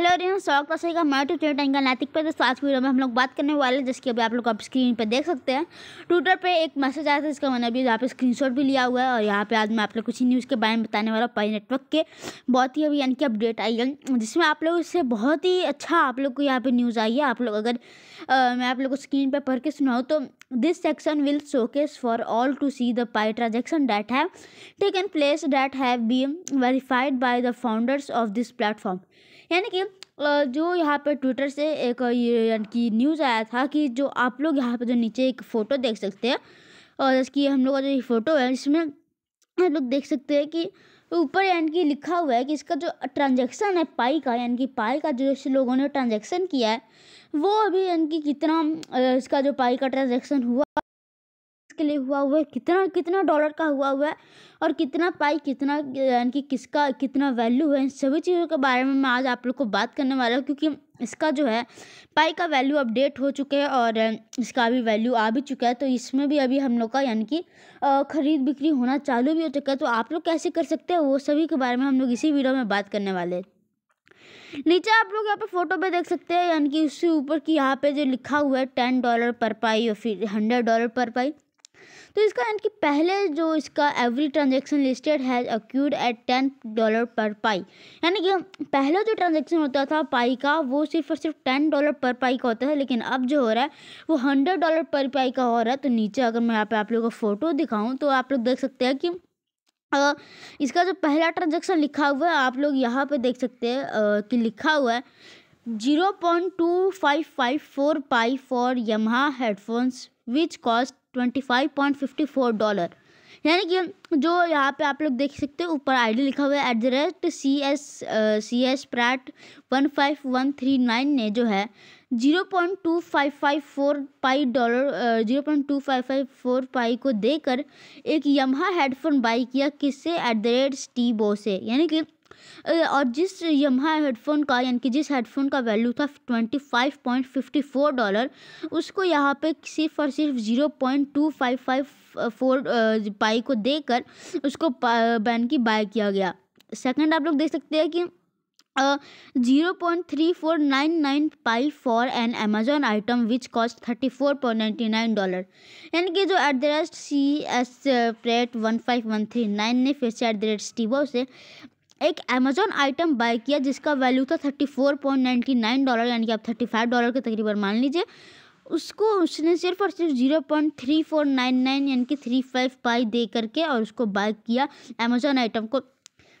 Hello रे स्वागत है सही हमारे ट्विटर का नैतिक पर दोस्तों आज की वीडियो में हम लोग बात करने वाले हैं जिसकी अभी आप लोग आप स्क्रीन पर देख सकते हैं ट्विटर पे एक मैसेज आया था जिसका मैंने अभी यहाँ पे स्क्रीनशॉट भी लिया हुआ है और यहाँ पे आज मैं आप लोग कुछ न्यूज़ के बारे में बताने वाला हूँ पाई नेटवर्क के बहुत ही अभी यानी कि अपडेट आई है जिसमें आप लोग इससे बहुत ही अच्छा आप लोग को यहाँ पर न्यूज़ आई है आप लोग अगर आ, मैं आप लोग को स्क्रीन पर पढ़ के सुनाऊँ तो This section will showcase for all to see the PI transaction that have taken place that have been verified by the founders of this platform. यानी कि जो यहाँ पर ट्विटर से एक यानी कि न्यूज़ आया था कि जो आप लोग यहाँ पर जो नीचे एक फ़ोटो देख सकते हैं और इसकी हम लोग का जो ये फ़ोटो है इसमें आप लोग देख सकते हैं कि ऊपर यानी कि लिखा हुआ है कि इसका जो ट्रांजैक्शन है पाई का यानी कि पाई का जो इस लोगों ने ट्रांजैक्शन किया है वो अभी यानी कि कितना इसका जो पाई का ट्रांजैक्शन हुआ किसके लिए हुआ हुआ है कितना कितना डॉलर का हुआ हुआ है और कितना पाई कितना यानी कि किसका कितना वैल्यू है इन सभी चीज़ों के बारे में मैं आज आप लोग को बात करने वाला हूँ क्योंकि इसका जो है पाई का वैल्यू अपडेट हो चुका है और इसका भी वैल्यू आ भी चुका है तो इसमें भी अभी हम लोग का यानी कि ख़रीद बिक्री होना चालू भी हो चुका है तो आप लोग कैसे कर सकते हैं वो सभी के बारे में हम लोग इसी वीडियो में बात करने वाले हैं नीचे आप लोग यहाँ पे फोटो पे देख सकते हैं यानी कि उससे ऊपर की यहाँ पे जो लिखा हुआ है टेन डॉलर पर पाई और फिर हंड्रेड डॉलर पर पाई तो इसका यानी कि पहले जो इसका every transaction listed has accrued at ten dollar पर पाई यानी कि पहले जो ट्रांजेक्शन होता था पाई का वो सिर्फ और सिर्फ टेन डॉलर पर पाई का होता है लेकिन अब जो हो रहा है वो हंड्रेड डॉलर पर पाई का हो रहा है तो नीचे अगर मैं यहाँ पे आप लोगों को फ़ोटो दिखाऊँ तो आप लोग देख सकते हैं कि इसका जो पहला ट्रांजेक्शन लिखा हुआ है आप लोग यहाँ पे देख सकते हैं कि लिखा हुआ है zero point two five five four Pi for Yamaha headphones which cost twenty five point fifty four dollar यानी कि जो यहाँ पे आप लोग देख सकते हो ऊपर आईडी लिखा हुआ है at the rate C S C S pratt one five one three nine ने जो है zero point two five five four Pi dollar zero point two five five four Pi को देकर एक यमहा हेडफोन बाई किया किससे eight the rate स्टीबो से यानी कि और जिस यमहा हेडफोन का यानी कि जिस हेडफोन का वैल्यू था twenty five point fifty four dollar उसको यहाँ पे सिर्फ और सिर्फ zero point two five five four Pi को देकर उसको बैन की बाय किया गया सेकंड आप लोग देख सकते हैं कि zero point three four nine nine Pi for an Amazon item which cost thirty four point ninety nine dollar यानी कि जो at the rate C S rate one five one three nine ने फिर से एट द रेट स्टीबो से एक Amazon item by किया जिसका वैल्यू था thirty four point ninety nine dollar यानी कि आप थर्टी फाइव डॉलर के तकरीबन मान लीजिए उसको उसने सिर्फ और सिर्फ zero point three four nine nine यानी कि थ्री फाइव पाई दे करके और उसको बाय किया अमेजोन आइटम को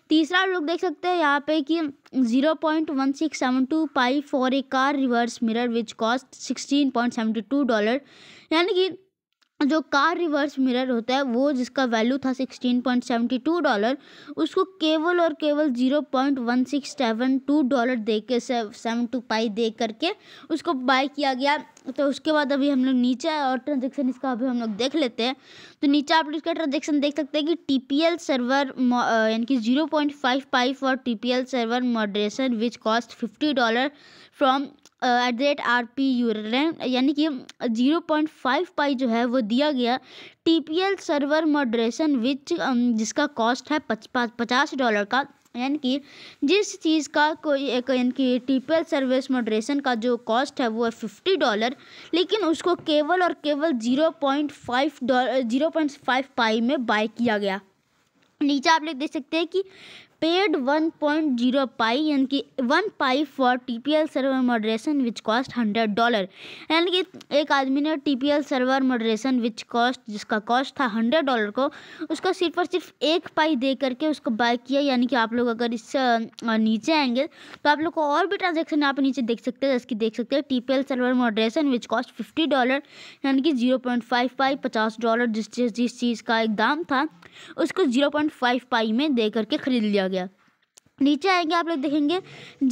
तीसरा आप लोग देख सकते हैं यहाँ पे कि zero point one six seven two Pi for a car reverse mirror which cost sixteen point seventy two dollar यानी कि जो कार रिवर्स मिरर होता है वो जिसका वैल्यू था sixteen point seventy two dollar उसको केवल और केवल zero point one six seven two dollar दे के सेवन टू पाई दे करके उसको बाय किया गया तो उसके बाद अभी हम लोग नीचे और ट्रांजेक्शन इसका अभी हम लोग देख लेते हैं तो नीचे आप लोग इसका ट्रांजेक्शन देख सकते हैं कि टी पी एल सर्वर यानी कि zero point five five for T P L server moderation which cost fifty dollar from at the rate R P यूरन यानी कि जीरो पॉइंट फाइव पाई जो है वो दिया गया T P L server moderation which जिसका कॉस्ट है पचास डॉलर का यानी कि जिस चीज़ का कोई एक यानी कि T P L service moderation का जो कॉस्ट है वो है फिफ्टी डॉलर लेकिन उसको केवल और केवल zero point five dollar zero point five Pi में बाय किया गया नीचे आप लोग देख सकते हैं कि पॉइंट 1.0 पाई यानी कि one Pi for L server moderation which cost hundred dollar यानी कि एक आदमी ने L server moderation which cost जिसका कॉस्ट था हंड्रेड डॉलर को उसको सिर्फ और सिर्फ एक पाई दे करके उसको बाय किया यानी कि आप लोग अगर इससे नीचे आएंगे तो आप लोग को और भी ट्रांजेक्शन आप नीचे देख सकते हैं जैसे देख सकते हैं L server moderation which cost fifty dollar यानी कि जीरो पॉइंट फाइव पाई पचास डॉलर जिस जिस चीज़ का एक दाम था उसको जीरो पॉइंट फाइव पाई में दे करके ख़रीद लिया गया गया नीचे आएंगे आप लोग देखेंगे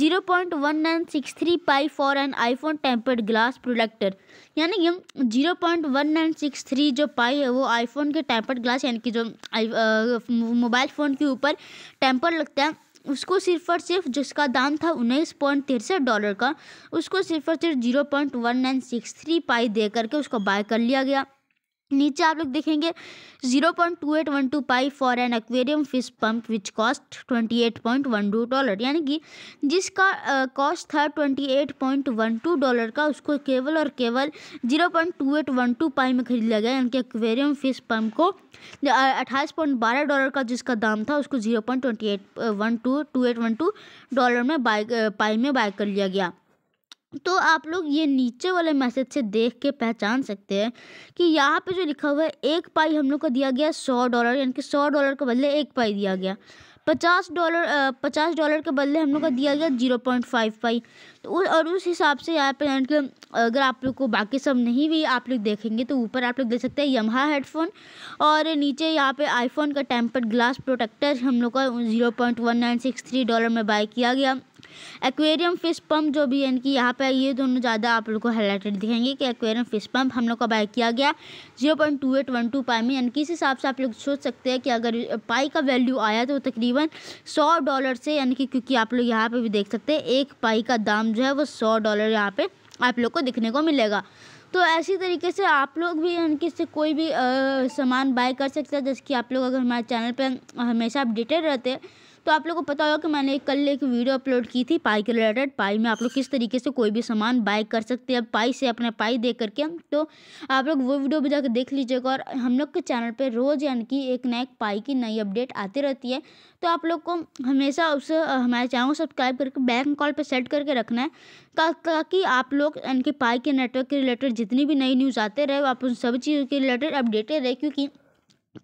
zero point one nine six three Pi for an iPhone tempered glass protector यानी कि zero point one nine six three जो पाई है वो आईफोन के टेम्पर्ड ग्लास यानी कि जो मोबाइल फ़ोन के ऊपर टेम्पर लगता है उसको सिर्फ और सिर्फ जिसका दाम था उन्नीस पॉइंट तिरसठ डॉलर का उसको सिर्फ और सिर्फ zero point one nine six three Pi दे करके उसको बाय कर लिया गया नीचे आप लोग देखेंगे zero point two eight one two Pi for an aquarium fish pump which cost twenty eight point one two dollar यानी कि जिसका कॉस्ट था twenty eight point one two dollar का उसको केवल और केवल zero point two eight one two Pi में खरीद लिया गया यानी कि एक्वेरियम फिश पंप को अट्ठाईस पॉइंट बारह डॉलर का जिसका दाम था उसको zero point twenty eight one two two eight one two dollar में बाई पाई में बाय कर लिया गया तो आप लोग ये नीचे वाले मैसेज से देख के पहचान सकते हैं कि यहाँ पे जो लिखा हुआ है एक पाई हम लोग को दिया गया सौ डॉलर यानी कि सौ डॉलर के बदले एक पाई दिया गया पचास डॉलर पचास डॉलर के बदले हम लोग का दिया गया जीरो पॉइंट फाइव पाई तो उ, और उस हिसाब से यहाँ पे यानी कि अगर आप लोग को बाकी सब नहीं भी आप लोग देखेंगे तो ऊपर आप लोग देख सकते हैं यमहा हेडफोन और नीचे यहाँ पे आईफोन का टेम्पर्ड ग्लास प्रोटेक्टर हम लोग का zero point one nine six three dollar में बाई किया गया एक्वेरियम फिश पंप जो भी है इनकी यहाँ पर ये दोनों ज़्यादा आप लोग को हाईलाइटेड दिखेंगे कि एक्वेरियम फिश पंप हम लोग का बाय किया गया zero point two eight one two Pi में यानी कि इस हिसाब से आप लोग सोच सकते हैं कि अगर पाई का वैल्यू आया तो तकरीबन सौ डॉलर से यानी कि क्योंकि आप लोग यहाँ पर भी देख सकते हैं एक पाई का दाम जो है वो सौ डॉलर यहाँ पर आप लोग को दिखने को मिलेगा तो ऐसी तरीके से आप लोग भी इनके से कोई भी सामान बाय कर सकते हैं जैसे कि आप लोग अगर हमारे चैनल पर हमेशा अपडेटेड रहते हैं तो आप लोग को पता होगा कि मैंने कल एक वीडियो अपलोड की थी पाई के रिलेटेड पाई में आप लोग किस तरीके से कोई भी सामान बाय कर सकते हैं पाई से अपने पाई दे करके तो आप लोग वो वीडियो भी जाकर देख लीजिएगा और हम लोग के चैनल पर रोज़ यानी कि एक नए पाई की नई अपडेट आती रहती है तो आप लोग को हमेशा उस हमारे चैनल को सब्सक्राइब करके बैक कॉल पर सेट करके रखना है ताकि आप लोग यानी कि पाई के नेटवर्क के रिलेटेड जितनी भी नई न्यूज़ आते रहे आप उन सभी चीज़ों के रिलेटेड अपडेटेड रहे क्योंकि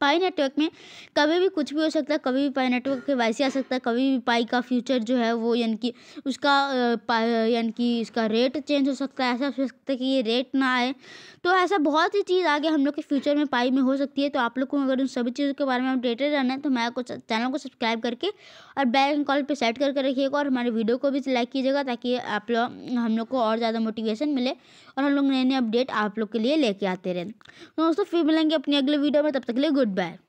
पाई नेटवर्क में कभी भी कुछ भी हो सकता है कभी भी पाई नेटवर्क के वैसे आ सकता है कभी भी पाई का फ्यूचर जो है वो यानी कि उसका यानी कि इसका रेट चेंज हो सकता है ऐसा हो सकता है कि ये रेट ना आए तो ऐसा बहुत सी चीज़ आगे हम लोग के फ्यूचर में पाई में हो सकती है तो आप लोग को अगर उन सभी चीज़ों के बारे में अपडेटेड रहना है तो हमारे आपको चैनल को सब्सक्राइब करके और बैक कॉल पर सेट करके रखिएगा और हमारे वीडियो को भी लाइक कीजिएगा ताकि आप लोग हम लोग को और ज़्यादा मोटिवेशन मिले और हम लोग नए नए अपडेट आप लोग के लिए लेके आते रहें तो दोस्तों फिर मिलेंगे अपनी अगले वीडियो में तब तक ले लिए goodbye.